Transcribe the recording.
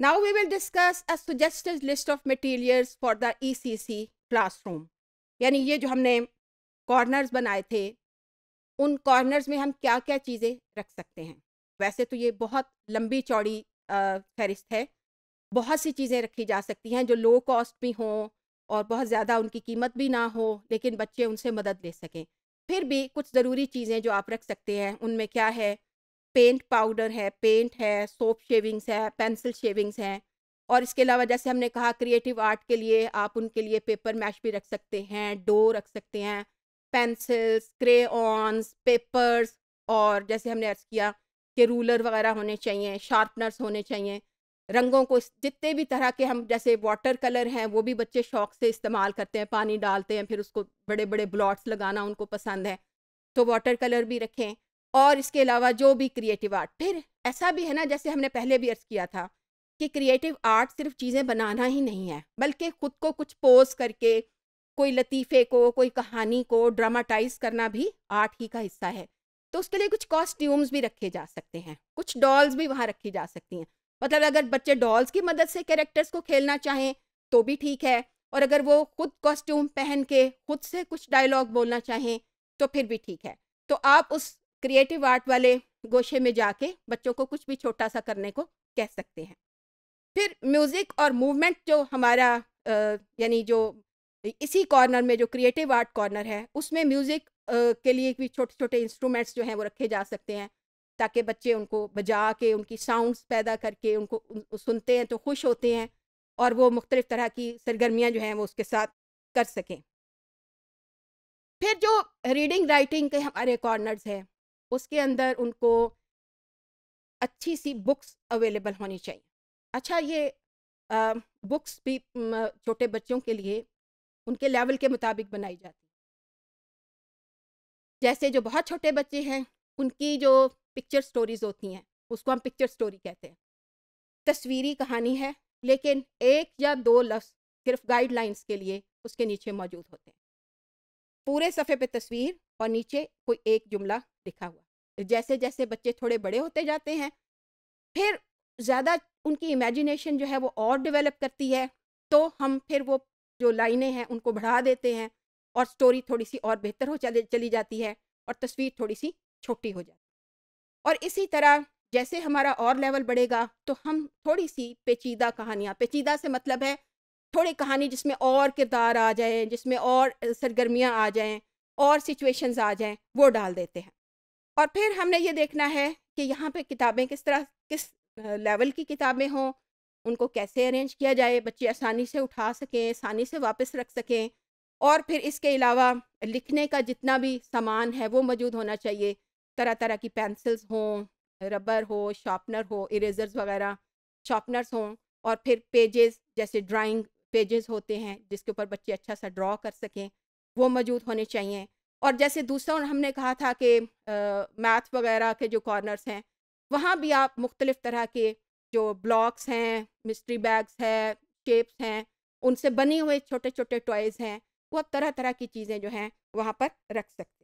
Now we will discuss a suggested list of materials for the ECC classroom. यानी ये जो हमने corners बनाए थे उन कॉर्नर्स में हम क्या क्या चीज़ें रख सकते हैं वैसे तो ये बहुत लंबी चौड़ी फहरिस्त है बहुत सी चीज़ें रखी जा सकती हैं जो लो कॉस्ट भी हों और बहुत ज़्यादा उनकी कीमत भी ना हो लेकिन बच्चे उनसे मदद ले सकें फिर भी कुछ ज़रूरी चीज़ें जो आप रख सकते हैं उनमें क्या है पेंट पाउडर है पेंट है सोप शेविंग्स है पेंसिल शेविंग्स हैं और इसके अलावा जैसे हमने कहा क्रिएटिव आर्ट के लिए आप उनके लिए पेपर मैश भी रख सकते हैं डो रख सकते हैं पेंसिल्स क्रेऑन्स पेपर्स और जैसे हमने अर्ज किया कि रूलर वगैरह होने चाहिए शार्पनर्स होने चाहिए रंगों को जितने भी तरह के हम जैसे वाटर कलर हैं वो भी बच्चे शौक से इस्तेमाल करते हैं पानी डालते हैं फिर उसको बड़े बड़े ब्लॉट्स लगाना उनको पसंद है तो वाटर कलर भी रखें और इसके अलावा जो भी क्रिएटिव आर्ट फिर ऐसा भी है ना जैसे हमने पहले भी अर्ज किया था कि क्रिएटिव आर्ट सिर्फ चीज़ें बनाना ही नहीं है बल्कि खुद को कुछ पोज करके कोई लतीफ़े को कोई कहानी को ड्रामाटाइज करना भी आर्ट ही का हिस्सा है तो उसके लिए कुछ कॉस्ट्यूम्स भी रखे जा सकते हैं कुछ डॉल्स भी वहाँ रखी जा सकती हैं मतलब अगर बच्चे डॉल्स की मदद से कैरेक्टर्स को खेलना चाहें तो भी ठीक है और अगर वो खुद कॉस्ट्यूम पहन के खुद से कुछ डायलॉग बोलना चाहें तो फिर भी ठीक है तो आप उस क्रिएटिव आर्ट वाले गोशे में जाके बच्चों को कुछ भी छोटा सा करने को कह सकते हैं फिर म्यूज़िक और मूवमेंट जो हमारा यानी जो इसी कॉर्नर में जो क्रिएटिव आर्ट कॉर्नर है उसमें म्यूज़िक के लिए भी छोटे छोटे इंस्ट्रूमेंट्स जो हैं वो रखे जा सकते हैं ताकि बच्चे उनको बजा के उनकी साउंड्स पैदा करके उनको सुनते हैं तो खुश होते हैं और वो मुख्तलिफ़ तरह की सरगर्मियाँ जो हैं वो उसके साथ कर सकें फिर जो रीडिंग राइटिंग के हमारे कॉर्नर्स हैं उसके अंदर उनको अच्छी सी बुक्स अवेलेबल होनी चाहिए अच्छा ये आ, बुक्स भी छोटे बच्चों के लिए उनके लेवल के मुताबिक बनाई जाती जैसे जो बहुत छोटे बच्चे हैं उनकी जो पिक्चर स्टोरीज़ होती हैं उसको हम पिक्चर स्टोरी कहते हैं तस्वीरी कहानी है लेकिन एक या दो लफ्ज़ सिर्फ गाइडलाइंस के लिए उसके नीचे मौजूद होते हैं पूरे सफ़े पे तस्वीर और नीचे कोई एक जुमला लिखा हुआ जैसे जैसे बच्चे थोड़े बड़े होते जाते हैं फिर ज़्यादा उनकी इमेजिनेशन जो है वो और डेवलप करती है तो हम फिर वो जो लाइनें हैं उनको बढ़ा देते हैं और स्टोरी थोड़ी सी और बेहतर हो चले चली जाती है और तस्वीर थोड़ी सी छोटी हो जाती है और इसी तरह जैसे हमारा और लेवल बढ़ेगा तो हम थोड़ी सी पेचीदा कहानियाँ पेचीदा से मतलब है थोड़ी कहानी जिसमें और किरदार आ जाएँ जिसमें और सरगर्मियाँ आ जाएँ और सिचुएशंस आ जाएँ वो डाल देते हैं और फिर हमने ये देखना है कि यहाँ पे किताबें किस तरह किस लेवल की किताबें हों उनको कैसे अरेंज किया जाए बच्चे आसानी से उठा सकें आसानी से वापस रख सकें और फिर इसके अलावा लिखने का जितना भी सामान है वो मौजूद होना चाहिए तरह तरह की पेंसिल्स हों रबर हो शार्पनर हो इरेजर्स वगैरह शार्पनर्स हों और फिर पेजेस जैसे ड्राइंग पेजेस होते हैं जिसके ऊपर बच्चे अच्छा सा ड्रॉ कर सकें वो मौजूद होने चाहिए और जैसे दूसरा और हमने कहा था कि मैथ वगैरह के जो कॉर्नर्स हैं वहाँ भी आप मुख्तलिफ़ तरह के जो ब्लॉक्स हैं मिस्ट्री बैग्स हैं शेप्स हैं उनसे बने हुए छोटे छोटे टॉयज़ हैं वो आप तरह तरह की चीज़ें जो हैं वहाँ पर रख सकते हैं